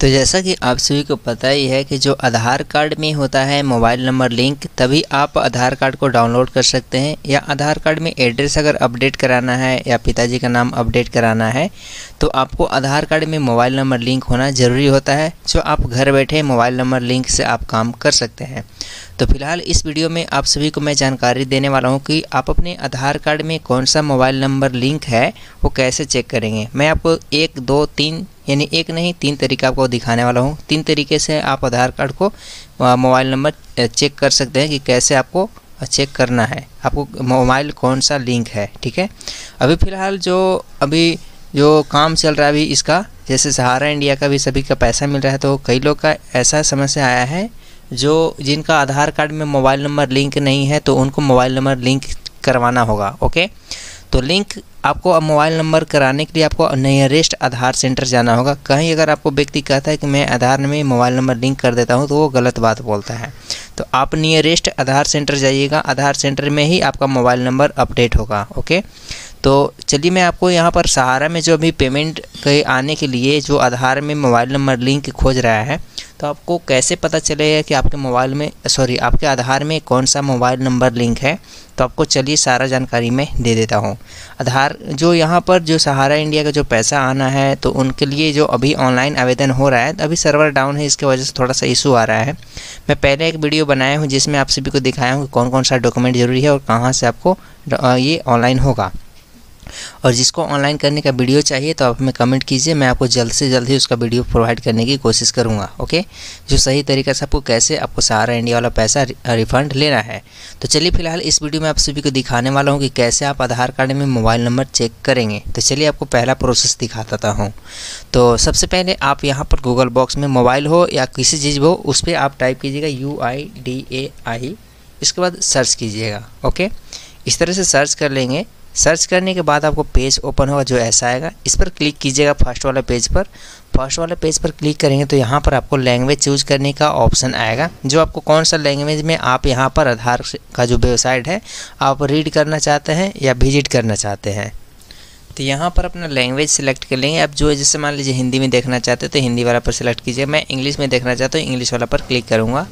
तो जैसा कि आप सभी को पता ही है कि जो आधार कार्ड में होता है मोबाइल नंबर लिंक तभी आप आधार कार्ड को डाउनलोड कर सकते हैं या आधार कार्ड में एड्रेस अगर अपडेट कराना है या पिताजी का नाम अपडेट कराना है तो आपको आधार कार्ड में मोबाइल नंबर लिंक होना ज़रूरी होता है जो आप घर बैठे मोबाइल नंबर लिंक से आप काम कर सकते हैं तो फिलहाल इस वीडियो में आप सभी को मैं जानकारी देने वाला हूँ कि आप अपने आधार कार्ड में कौन सा मोबाइल नंबर लिंक है वो कैसे चेक करेंगे मैं आपको एक दो तीन यानी एक नहीं तीन तरीका आपको दिखाने वाला हूँ तीन तरीके से आप आधार कार्ड को मोबाइल नंबर चेक कर सकते हैं कि कैसे आपको चेक करना है आपको मोबाइल कौन सा लिंक है ठीक है अभी फ़िलहाल जो अभी जो काम चल रहा है अभी इसका जैसे सहारा इंडिया का भी सभी का पैसा मिल रहा है तो कई लोग का ऐसा समस्या आया है जो जिनका आधार कार्ड में मोबाइल नंबर लिंक नहीं है तो उनको मोबाइल नंबर लिंक करवाना होगा ओके तो लिंक आपको अब मोबाइल नंबर कराने के लिए आपको नियरेस्ट आधार सेंटर जाना होगा कहीं अगर आपको व्यक्ति कहता है कि मैं आधार में मोबाइल नंबर लिंक कर देता हूं तो वो गलत बात बोलता है तो आप नियरेस्ट आधार सेंटर जाइएगा आधार सेंटर में ही आपका मोबाइल नंबर अपडेट होगा ओके तो चलिए मैं आपको यहाँ पर सहारा में जो अभी पेमेंट के आने के लिए जो आधार में मोबाइल नंबर लिंक खोज रहा है तो आपको कैसे पता चलेगा कि आपके मोबाइल में सॉरी आपके आधार में कौन सा मोबाइल नंबर लिंक है तो आपको चलिए सारा जानकारी मैं दे देता हूँ आधार जो यहाँ पर जो सहारा इंडिया का जो पैसा आना है तो उनके लिए जो अभी ऑनलाइन आवेदन हो रहा है तो अभी सर्वर डाउन है इसके वजह से थोड़ा सा इशू आ रहा है मैं पहले एक वीडियो बनाया हूँ जिसमें आप सभी को दिखाया हूँ कि कौन कौन सा डॉक्यूमेंट ज़रूरी है और कहाँ से आपको ये ऑनलाइन होगा और जिसको ऑनलाइन करने का वीडियो चाहिए तो आप हमें कमेंट कीजिए मैं आपको जल्द से जल्द ही उसका वीडियो प्रोवाइड करने की कोशिश करूँगा ओके जो सही तरीके से आपको कैसे आपको सहारा इंडिया वाला पैसा रिफंड लेना है तो चलिए फिलहाल इस वीडियो में आप सभी को दिखाने वाला हूँ कि कैसे आप आधार कार्ड में मोबाइल नंबर चेक करेंगे तो चलिए आपको पहला प्रोसेस दिखा देता हूँ तो सबसे पहले आप यहाँ पर गूगल बॉक्स में मोबाइल हो या किसी चीज़ हो उस पर आप टाइप कीजिएगा यू आई डी ए आई इसके बाद सर्च कीजिएगा ओके इस तरह से सर्च कर लेंगे सर्च करने के बाद आपको पेज ओपन होगा जो ऐसा आएगा इस पर क्लिक कीजिएगा फर्स्ट वाले पेज पर फर्स्ट वाले पेज पर क्लिक करेंगे तो यहाँ पर आपको लैंग्वेज चूज करने का ऑप्शन आएगा जो आपको कौन सा लैंग्वेज में आप यहाँ पर आधार का जो वेबसाइट है आप रीड करना चाहते हैं या विजिट करना चाहते हैं तो यहाँ पर अपना लैंग्वेज सेलेक्ट कर लेंगे आप जो जैसे मान लीजिए हिंदी में देखना चाहते हैं तो हिंदी वाला पर सेलेक्ट कीजिए मैं इंग्लिश में देखना चाहता हूँ इंग्लिश वाला पर क्लिक करूँगा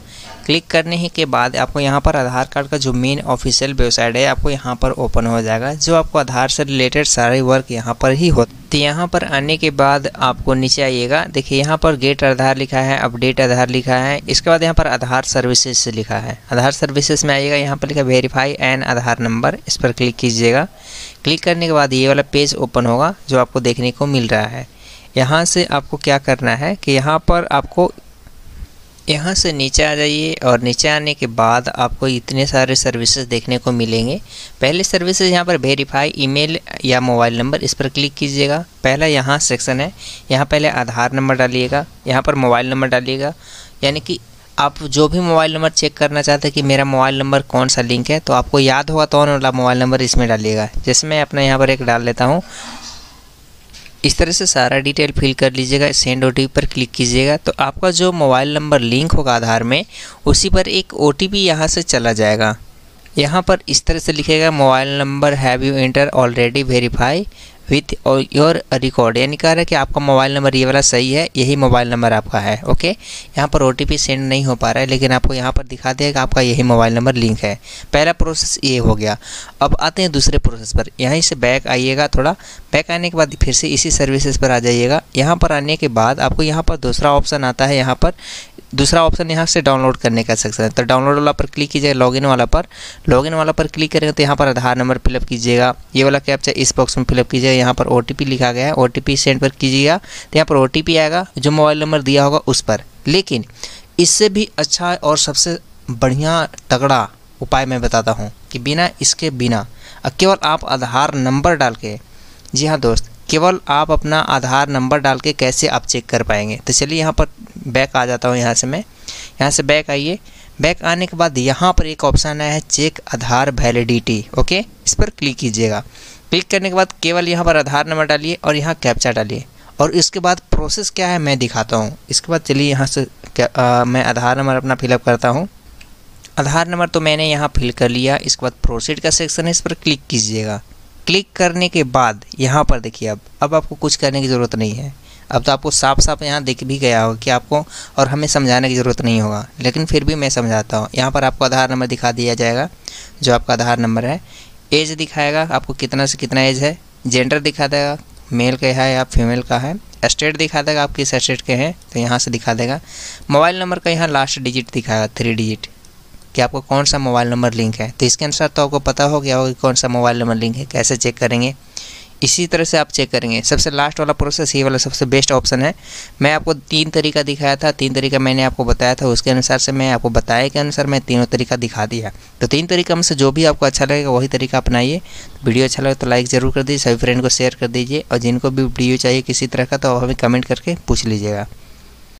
क्लिक करने ही के बाद आपको यहाँ पर आधार कार्ड का जो मेन ऑफिशियल वेबसाइट है आपको यहाँ पर ओपन हो जाएगा जो आपको आधार से रिलेटेड सारे वर्क यहाँ पर ही होते तो यहाँ पर आने के बाद आपको नीचे आइएगा देखिए यहाँ पर गेट आधार लिखा है अपडेट आधार लिखा है इसके बाद यहाँ पर आधार सर्विसेज लिखा है आधार सर्विसेज में आइएगा यहाँ पर लिखा वेरीफाई एन आधार नंबर इस पर क्लिक कीजिएगा क्लिक करने के बाद ये वाला पेज ओपन होगा जो आपको देखने को मिल रहा है यहाँ से आपको क्या करना है कि यहाँ पर आपको यहाँ से नीचे आ जाइए और नीचे आने के बाद आपको इतने सारे सर्विसेज देखने को मिलेंगे पहले सर्विसेज यहाँ पर वेरीफाई ईमेल या मोबाइल नंबर इस पर क्लिक कीजिएगा पहला यहाँ सेक्शन है यहाँ पहले आधार नंबर डालिएगा यहाँ पर मोबाइल नंबर डालिएगा यानी कि आप जो भी मोबाइल नंबर चेक करना चाहते हैं कि मेरा मोबाइल नंबर कौन सा लिंक है तो आपको याद होगा तो वाला मोबाइल नंबर इसमें डालिएगा जैसे मैं अपना यहाँ पर एक डाल लेता हूँ इस तरह से सारा डिटेल फिल कर लीजिएगा सेंड ओ पर क्लिक कीजिएगा तो आपका जो मोबाइल नंबर लिंक होगा आधार में उसी पर एक ओ टी यहाँ से चला जाएगा यहाँ पर इस तरह से लिखेगा mobile number have you enter already verify with your record यानी कह रहा है कि आपका मोबाइल नंबर ये वाला सही है यही मोबाइल नंबर आपका है ओके यहाँ पर ओ सेंड नहीं हो पा रहा है लेकिन आपको यहाँ पर दिखा दिया कि आपका यही मोबाइल नंबर लिंक है पहला प्रोसेस ये हो गया अब आते हैं दूसरे प्रोसेस पर यहीं से बैक आइएगा थोड़ा बैक आने के बाद फिर से इसी सर्विसेज पर आ जाइएगा यहाँ पर आने के बाद आपको यहाँ पर दूसरा ऑप्शन आता है यहाँ पर दूसरा ऑप्शन यहाँ से डाउनलोड करने का सेक्शन है तो डाउनलोड वाला पर क्लिक कीजिए लॉगिन वाला पर लॉगिन वाला पर क्लिक करेंगे तो यहाँ पर आधार नंबर फिलअप कीजिएगा ये वाला कैप्चा इस बॉक्स में फिलअप कीजिए यहाँ पर ओ लिखा गया है ओ सेंड पर कीजिएगा तो यहाँ पर ओ आएगा जो मोबाइल नंबर दिया होगा उस पर लेकिन इससे भी अच्छा और सबसे बढ़िया तगड़ा उपाय मैं बताता हूँ कि बिना इसके बिना केवल आप आधार नंबर डाल के जी हाँ दोस्त केवल आप अपना आधार नंबर डाल के कैसे आप चेक कर पाएंगे तो चलिए यहाँ पर बैक आ जाता हूँ यहाँ से मैं यहाँ से बैक आइए बैक आने के बाद यहाँ पर एक ऑप्शन आया है चेक आधार वैलिडिटी ओके इस पर क्लिक कीजिएगा क्लिक करने के बाद केवल यहाँ पर आधार नंबर डालिए और यहाँ कैप्चा डालिए और इसके बाद प्रोसेस क्या है मैं दिखाता हूँ इसके बाद चलिए यहाँ से आ, मैं आधार नंबर अपना फिलअप करता हूँ आधार नंबर तो मैंने यहाँ फिल कर लिया इसके बाद प्रोसीड का सेक्शन है इस पर क्लिक कीजिएगा क्लिक करने के बाद यहाँ पर देखिए अब अब आपको कुछ करने की ज़रूरत नहीं है अब तो आपको साफ साफ यहाँ दिख भी गया होगा कि आपको और हमें समझाने की ज़रूरत नहीं होगा लेकिन फिर भी मैं समझाता हूँ यहाँ पर आपको आधार नंबर दिखा दिया जाएगा जो आपका आधार नंबर है एज दिखाएगा आपको कितना से कितना एज है जेंडर दिखा देगा मेल का है या फीमेल का है स्टेट दिखा देगा आप किस स्टेट के हैं तो यहाँ से दिखा देगा मोबाइल नंबर का यहाँ लास्ट डिजिट दिखाएगा थ्री डिजिट कि आपका कौन सा मोबाइल नंबर लिंक है तो इसके अनुसार तो आपको पता हो गया होगा कि कौन सा मोबाइल नंबर लिंक है कैसे चेक करेंगे इसी तरह से आप चेक करेंगे सबसे लास्ट वाला प्रोसेस ये वाला सबसे बेस्ट ऑप्शन है मैं आपको तीन तरीका दिखाया था तीन तरीका मैंने आपको बताया था उसके अनुसार से मैं आपको बताया के अनुसार मैं तीनों तरीका दिखा दिया तो तीन तरीका में से जो भी आपको अच्छा लगेगा वही तरीका अपनाइए वीडियो अच्छा लगे तो लाइक ज़रूर कर दीजिए सभी फ्रेंड को शेयर कर दीजिए और जिनको भी वीडियो चाहिए किसी तरह का तो हमें कमेंट करके पूछ लीजिएगा